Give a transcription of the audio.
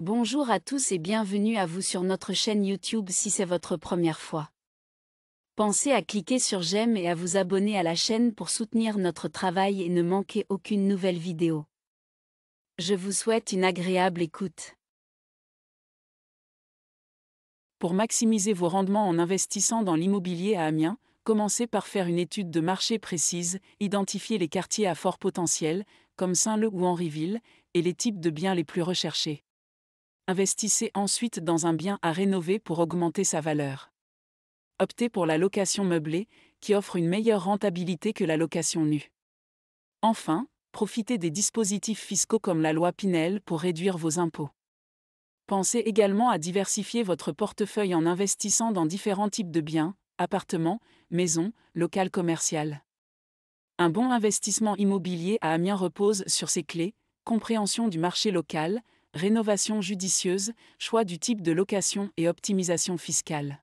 Bonjour à tous et bienvenue à vous sur notre chaîne YouTube si c'est votre première fois. Pensez à cliquer sur j'aime et à vous abonner à la chaîne pour soutenir notre travail et ne manquer aucune nouvelle vidéo. Je vous souhaite une agréable écoute. Pour maximiser vos rendements en investissant dans l'immobilier à Amiens, commencez par faire une étude de marché précise, identifiez les quartiers à fort potentiel, comme Saint-Leu ou Henriville, et les types de biens les plus recherchés. Investissez ensuite dans un bien à rénover pour augmenter sa valeur. Optez pour la location meublée, qui offre une meilleure rentabilité que la location nue. Enfin, profitez des dispositifs fiscaux comme la loi Pinel pour réduire vos impôts. Pensez également à diversifier votre portefeuille en investissant dans différents types de biens, appartements, maisons, locales commerciales. Un bon investissement immobilier à Amiens repose sur ses clés, compréhension du marché local, rénovation judicieuse, choix du type de location et optimisation fiscale.